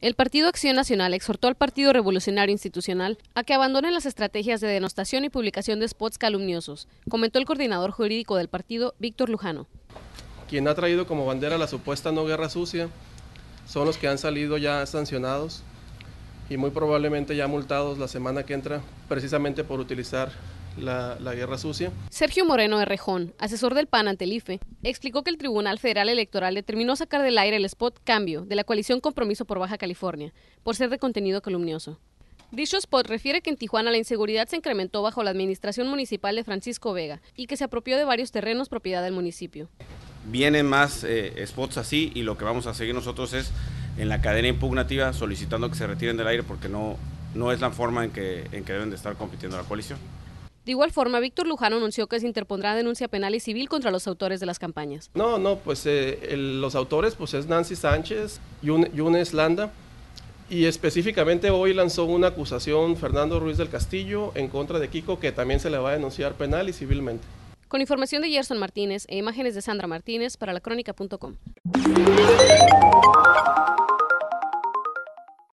El Partido Acción Nacional exhortó al Partido Revolucionario Institucional a que abandonen las estrategias de denostación y publicación de spots calumniosos, comentó el coordinador jurídico del partido, Víctor Lujano. Quien ha traído como bandera la supuesta no guerra sucia son los que han salido ya sancionados y muy probablemente ya multados la semana que entra precisamente por utilizar la, guerra sucia. Sergio Moreno Rejón, asesor del PAN ante el IFE, explicó que el Tribunal Federal Electoral determinó sacar del aire el spot Cambio de la coalición Compromiso por Baja California, por ser de contenido calumnioso. Dicho spot refiere que en Tijuana la inseguridad se incrementó bajo la administración municipal de Francisco Vega y que se apropió de varios terrenos propiedad del municipio. Vienen más eh, spots así y lo que vamos a seguir nosotros es en la cadena impugnativa solicitando que se retiren del aire porque no, no es la forma en que, en que deben de estar compitiendo la coalición. De igual forma, Víctor Luján anunció que se interpondrá denuncia penal y civil contra los autores de las campañas. No, no, pues eh, los autores pues es Nancy Sánchez, y Landa, y específicamente hoy lanzó una acusación Fernando Ruiz del Castillo en contra de Kiko, que también se le va a denunciar penal y civilmente. Con información de Gerson Martínez e imágenes de Sandra Martínez para lacrónica.com.